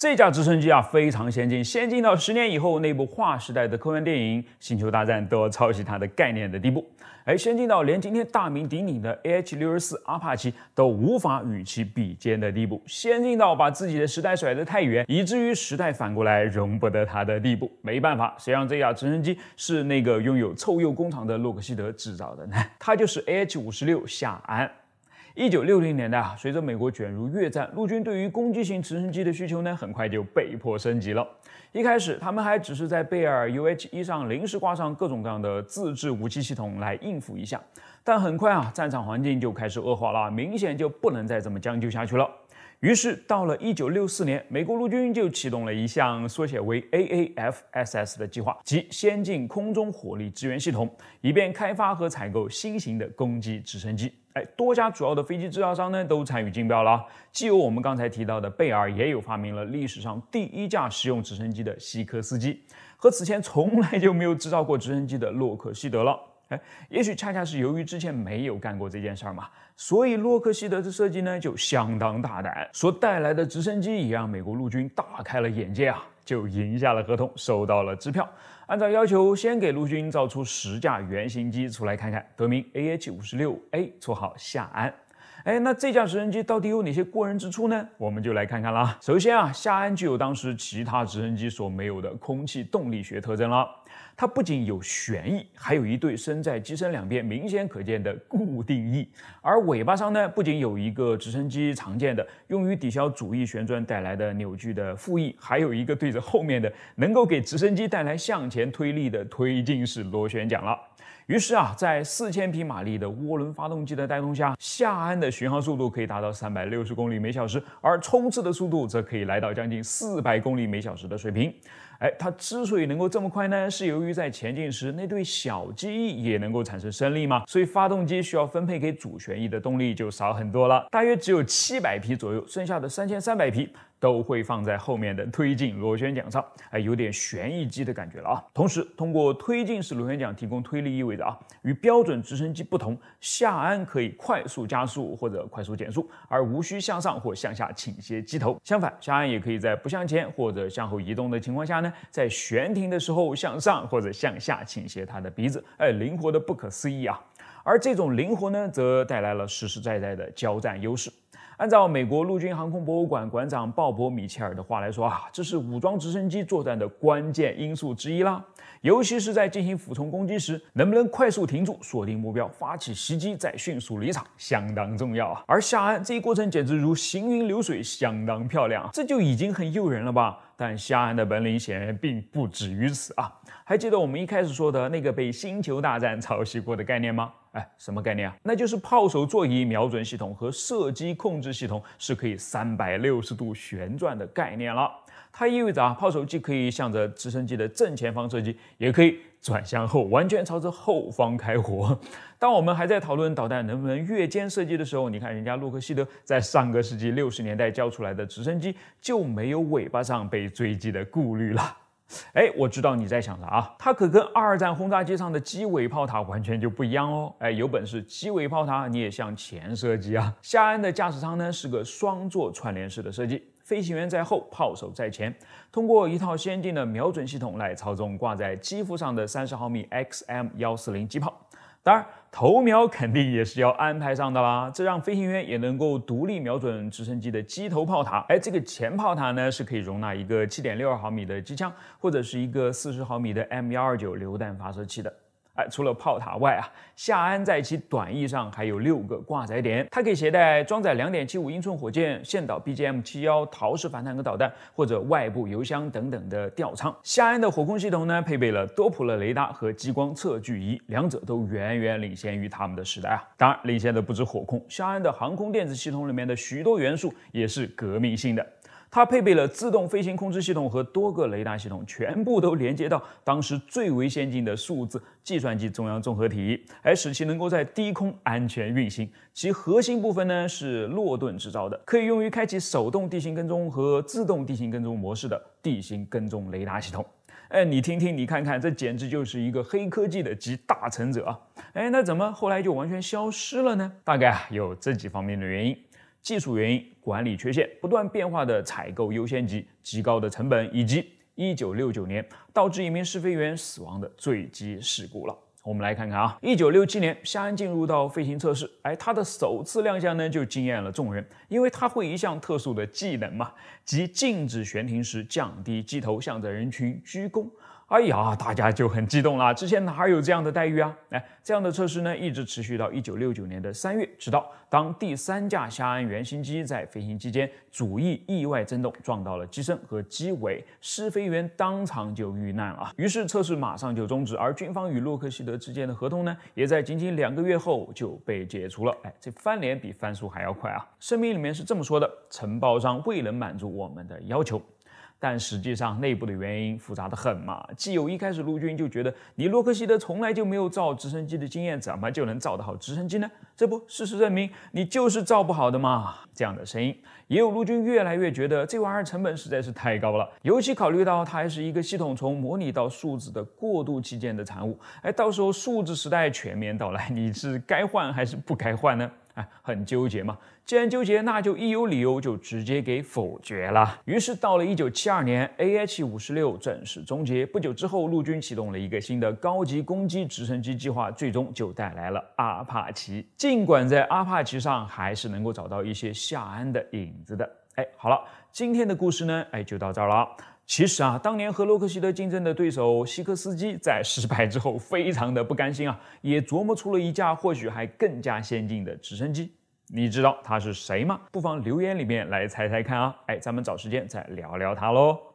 这架直升机啊，非常先进，先进到十年以后那部划时代的科幻电影《星球大战》都要抄袭它的概念的地步；哎，先进到连今天大名鼎鼎的 A H 六十四阿帕奇都无法与其比肩的地步；先进到把自己的时代甩得太远，以至于时代反过来容不得它的地步。没办法，谁让这架直升机是那个拥有臭鼬工厂的洛克希德制造的呢？它就是 A H 五十六夏安。一九六零年代啊，随着美国卷入越战，陆军对于攻击型直升机的需求呢，很快就被迫升级了。一开始，他们还只是在贝尔 UH-1 上临时挂上各种各样的自制武器系统来应付一下，但很快啊，战场环境就开始恶化了，明显就不能再这么将就下去了。于是，到了一九六四年，美国陆军就启动了一项缩写为 AAFSS 的计划，即先进空中火力支援系统，以便开发和采购新型的攻击直升机。哎，多家主要的飞机制造商呢都参与竞标了，既有我们刚才提到的贝尔，也有发明了历史上第一架实用直升机的西科斯基，和此前从来就没有制造过直升机的洛克希德了。哎，也许恰恰是由于之前没有干过这件事儿嘛，所以洛克希德的设计呢就相当大胆，所带来的直升机也让美国陆军大开了眼界啊，就赢下了合同，收到了支票。按照要求，先给陆军造出十架原型机出来看看，得名 A H 五十六 A，绰号夏安。哎，那这架直升机到底有哪些过人之处呢？我们就来看看啦。首先啊，夏安具有当时其他直升机所没有的空气动力学特征了。它不仅有旋翼，还有一对身在机身两边、明显可见的固定翼，而尾巴上呢，不仅有一个直升机常见的用于抵消主翼旋转带来的扭矩的副翼，还有一个对着后面的能够给直升机带来向前推力的推进式螺旋桨了。于是啊，在四千匹马力的涡轮发动机的带动下，夏安的巡航速度可以达到三百六十公里每小时，而冲刺的速度则可以来到将近四百公里每小时的水平。哎，它之所以能够这么快呢，是由于在前进时那对小机翼也能够产生升力嘛，所以发动机需要分配给主旋翼的动力就少很多了，大约只有七百匹左右，剩下的三千三百匹。都会放在后面的推进螺旋桨上，哎，有点旋翼机的感觉了啊。同时，通过推进式螺旋桨提供推力意味着啊，与标准直升机不同，下安可以快速加速或者快速减速，而无需向上或向下倾斜机头。相反，下安也可以在不向前或者向后移动的情况下呢，在悬停的时候向上或者向下倾斜它的鼻子，哎，灵活的不可思议啊。而这种灵活呢，则带来了实实在在的交战优势。按照美国陆军航空博物馆馆长鲍勃·米切尔的话来说啊，这是武装直升机作战的关键因素之一啦。尤其是在进行俯冲攻击时，能不能快速停住、锁定目标、发起袭击，再迅速离场，相当重要啊。而下岸这一过程简直如行云流水，相当漂亮，这就已经很诱人了吧。但夏安的本领显然并不止于此啊！还记得我们一开始说的那个被《星球大战 》抄袭过的概念吗？哎，什么概念啊？那就是炮手座椅瞄准系统和射击控制系统是可以三百六十度旋转的概念了。它意味着啊，炮手既可以向着直升机的正前方射击，也可以。转向后，完全朝着后方开火。当我们还在讨论导弹能不能越肩射击的时候，你看人家洛克希德在上个世纪六十年代交出来的直升机就没有尾巴上被追击的顾虑了。哎，我知道你在想啥啊，它可跟二战轰炸机上的机尾炮塔完全就不一样哦。哎，有本事机尾炮塔你也向前射击啊？夏安的驾驶舱呢是个双座串联式的设计。飞行员在后，炮手在前，通过一套先进的瞄准系统来操纵挂在机腹上的三十毫米 XM 幺四零机炮。当然，头瞄肯定也是要安排上的啦，这让飞行员也能够独立瞄准直升机的机头炮塔。哎，这个前炮塔呢是可以容纳一个七点六二毫米的机枪或者是一个四十毫米的 M 幺二九榴弹发射器的。除了炮塔外啊，夏安在其短翼上还有六个挂载点，它可以携带装载两点七五英寸火箭、线导 BGM 七幺、陶式反坦克导弹或者外部油箱等等的吊舱。夏安的火控系统呢，配备了多普勒雷达和激光测距仪，两者都远远领先于他们的时代啊。当然，领先的不止火控，夏安的航空电子系统里面的许多元素也是革命性的。它配备了自动飞行控制系统和多个雷达系统，全部都连接到当时最为先进的数字计算机中央综合体，还使其能够在低空安全运行。其核心部分呢是洛顿制造的，可以用于开启手动地形跟踪和自动地形跟踪模式的地形跟踪雷达系统。哎，你听听，你看看，这简直就是一个黑科技的集大成者啊！哎，那怎么后来就完全消失了呢？大概啊有这几方面的原因。技术原因、管理缺陷、不断变化的采购优先级、极高的成本，以及一九六九年导致一名试飞员死亡的坠机事故了。我们来看看啊，一九六七年，夏恩进入到飞行测试，哎，他的首次亮相呢就惊艳了众人，因为他会一项特殊的技能嘛，即静止悬停时降低机头，向着人群鞠躬。哎呀，大家就很激动了。之前哪有这样的待遇啊？哎，这样的测试呢，一直持续到一九六九年的三月，直到当第三架夏安原型机在飞行期间主翼意外震动，撞到了机身和机尾，试飞员当场就遇难了。于是测试马上就终止，而军方与洛克希德之间的合同呢，也在仅仅两个月后就被解除了。哎，这翻脸比翻书还要快啊！声明里面是这么说的：承包商未能满足我们的要求。但实际上，内部的原因复杂得很嘛。既有一开始陆军就觉得你洛克希德从来就没有造直升机的经验，怎么就能造得好直升机呢？这不，事实证明你就是造不好的嘛。这样的声音，也有陆军越来越觉得这玩意儿成本实在是太高了，尤其考虑到它还是一个系统从模拟到数字的过渡期间的产物。哎，到时候数字时代全面到来，你是该换还是不该换呢？哎，很纠结嘛。既然纠结，那就一有理由就直接给否决了。于是到了一九七二年，A H 五十六正式终结。不久之后，陆军启动了一个新的高级攻击直升机计划，最终就带来了阿帕奇。尽管在阿帕奇上还是能够找到一些。夏安的影子的，哎，好了，今天的故事呢，哎，就到这儿了。其实啊，当年和洛克希德竞争的对手希科斯基在失败之后，非常的不甘心啊，也琢磨出了一架或许还更加先进的直升机。你知道他是谁吗？不妨留言里面来猜猜看啊，哎，咱们找时间再聊聊他喽。